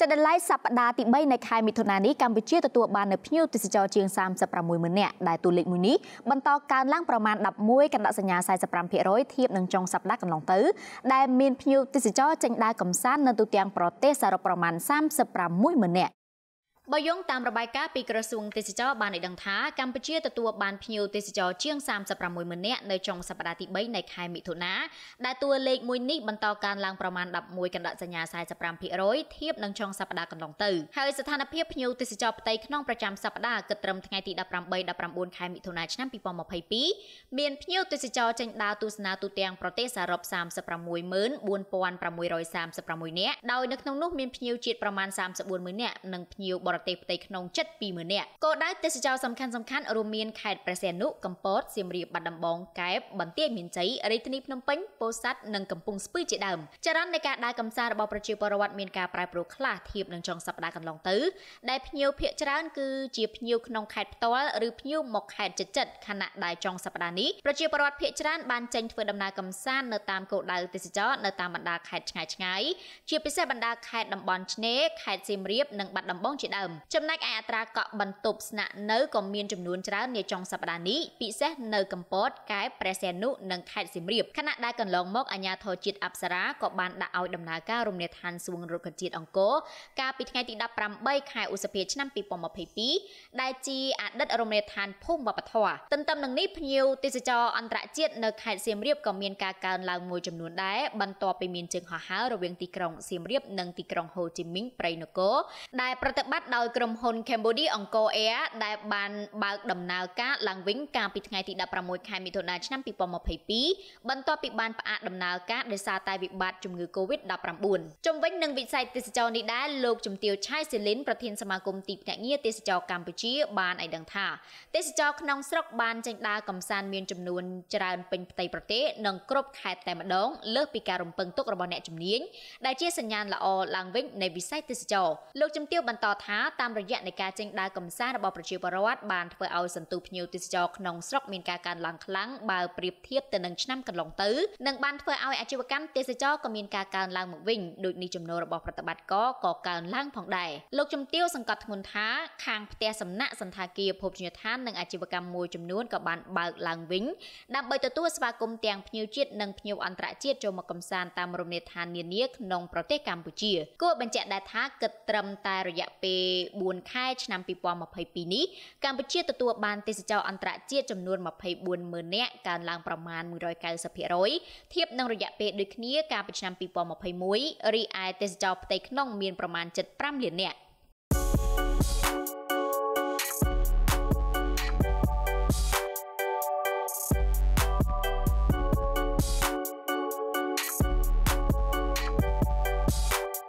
ចន្ទឡាយសប្តាហ៍ទី3នៃខែមិថុនានេះកម្ពុជាទទួលបាននៅភ្ញៀវទេសចរជាង36ម៉ឺននាក់ដែលតួលេខមួយនេះបន្តកើនឡើងប្រមាណ11កណ្ដាសញ្ញា45%ធៀបនឹងចុងសប្តាហ៍កន្លងទៅដែលមានភ្ញៀវទេសចរចេញដើរកម្សាន្តនៅទូទាំងប្រទេសសរុបប្រមាណ36ម៉ឺននាក់បើយោងតាមរបាយការណ៍ពីក្រសួងទេសចរបានឲ្យដឹងថាកម្ពុជាទទួលបានភ្ញៀវទេសចរជាង36ម៉ឺននាក់នៅចុងសប្តាហ៍ទី3នៃខែមិថុនាដែលតួលេខមួយនេះបន្តកើនឡើងប្រមាណ11កណ្ដសញ្ញា45%ធៀបនឹងចុងសប្តាហ៍កន្លងទៅហើយស្ថានភាពភ្ញៀវទេសចរផ្ទៃក្នុងប្រចាំសប្តាហ៍គិតត្រឹមថ្ងៃទី18 19ខែមិថុនាឆ្នាំ2022មានភ្ញៀវទេសចរចេញដើរទស្សនាទូទាំងប្រទេសសរុប36,4636នាក់ដោយនៅក្នុងនោះ មានភ្ញៀវជាតិប្រមាណ34ម៉ឺននាក់និងភ្ញៀវបរប្រទេសផ្ទៃក្នុងជិត20,000នាក់គោលដៅទេសចរសំខាន់សំខាន់រួមមានខេត្តព្រះសីហនុកំពតសៀមរាបបាត់ដំបង កែបបន្ទាយមានជ័យរាជធានីភ្នំពេញពោធិ៍សាត់និងកំពង់ស្ពឺជាដើមចរន្តនៃការដើរកម្សាន្តរបស់ប្រជាពលរដ្ឋមានការប្រែប្រួលខ្លះធៀបនឹងចុងសប្តាហ៍កន្លងទៅដែលភ្ញៀវភាគច្រើនគឺជាភ្ញៀវក្នុងខេត្តផ្ទាល់ឬភ្ញៀវមកខេត្តជិតៗខណៈដែលចុងសប្តាហ៍នេះប្រជាពលរដ្ឋភាគច្រើនបានចេញធ្វើដំណើរកម្សាន្តនៅតាមគោលដៅទេសចរនៅតាមបណ្ដាខេត្តឆ្ងាយៗជាពិសេសបណ្ដាខេត្តតំបន់ឆ្នេរខេត្តសៀមរាបនិងបាត់ដំបងជាដើមមចំណែកឯអត្រាកក់បន្ទប់ស្នាក់នៅក៏មានចំនួនច្រើននាចុងសប្តាហ៍នេះពិសេសនៅកំពតកែបព្រះសែនុនិងខេត្តសៀមរាបខណៈដែលកន្លងមកអាជ្ញាធរជាតិអប្សរាក៏បានដាក់ឲ្យដំណើរការរំលាយឋានសួងរុក្ខជាតិអង្គរកាលពីថ្ងៃទី18ខែឧសភាឆ្នាំ2022ដែលជាអតីតរមណីយដ្ឋានភូមិវប្បធម៌ទន្ទឹមនឹងនេះភ្ញៀវទេសចរអន្តរជាតិនៅខេត្តសៀមរាបក៏មានការកើនឡើងមួយចំនួនដែរបន្ទាប់ពីមានជើងហោះហើររវាងទីក្រុងសៀមរាបនិងទីក្រុងហូជីមីញព្រៃនគរដែលប្រតិបត្តិដោយក្រុមហ៊ុន Cambodia Angkor Air ដែលបានបើកដំណើរការឡើងវិញកាលពីថ្ងៃទី16ខែមិថុនាឆ្នាំ2022បន្ទាប់ពីបានផ្អាកដំណើរការដោយសារតែវិបត្តិជំងឺ Covid-19 ជំវិញនឹងវិស័យទេសចរនេះដែរលោកជំទាវឆៃសេលីនប្រធានសមាគមទីភ្នាក់ងារទេសចរកម្ពុជាបានឲ្យដឹងថាទេសចរក្នុងស្រុកបានចេញដើរកំសាន្តមានចំនួនច្រើនពេញផ្ទៃប្រទេសនិងគ្រប់ខេត្តតែម្ដង លើសពីការរំពឹងទុករបស់អ្នកជំនាញដែលជាសញ្ញាណល្អឡើងវិញនៃវិស័យទេសចរលោកជំទាវបន្តថាតាមរយៈនៃការចេញដើរកំសាន្តរបស់ប្រជាពលរដ្ឋបានធ្វើឲ្យសន្ទុះភ្ញៀវទេសចរក្នុងស្រុកមានការកើនឡើងខ្លាំងបើប្រៀបធៀបទៅនឹងឆ្នាំកន្លងទៅនិងបានធ្វើឲ្យអាជីវកម្មទេសចរក៏មានការកើនឡើងមកវិញដូចនេះចំនួនរបស់ប្រតិបត្តិករក៏កើនឡើងផងដែរលោកជំទាវសង្កត់ធ្ងន់ថា ខាងផ្ទះសំណាក់សន្តាគារភពជញ្ញឋាននិងអាជីវកម្មមួយចំនួនក៏បានបើកឡើងវិញដើម្បីទទួលស្វាគមន៍ទាំងភ្ញៀវជាតិនិងភ្ញៀវអន្តរជាតិចូលមកកំសាន្តតាមរមណីយដ្ឋាននានាក្នុងប្រទេសកម្ពុជាគួរបញ្ជាក់ដែរថាគិតត្រឹមតែរយៈពេលពេល4ខែឆ្នាំ2022នេះកម្ពុជាទទួលបាន ទេសចរអន្តរជាតិចំនួន24ម៉ឺននាក់កើនឡើងប្រមាណ190%ធៀបនឹងរយៈពេលដូចគ្នាកាលពីឆ្នាំ2021រីឯទេសចរផ្ទៃក្នុងមានប្រមាណ75លាននាក់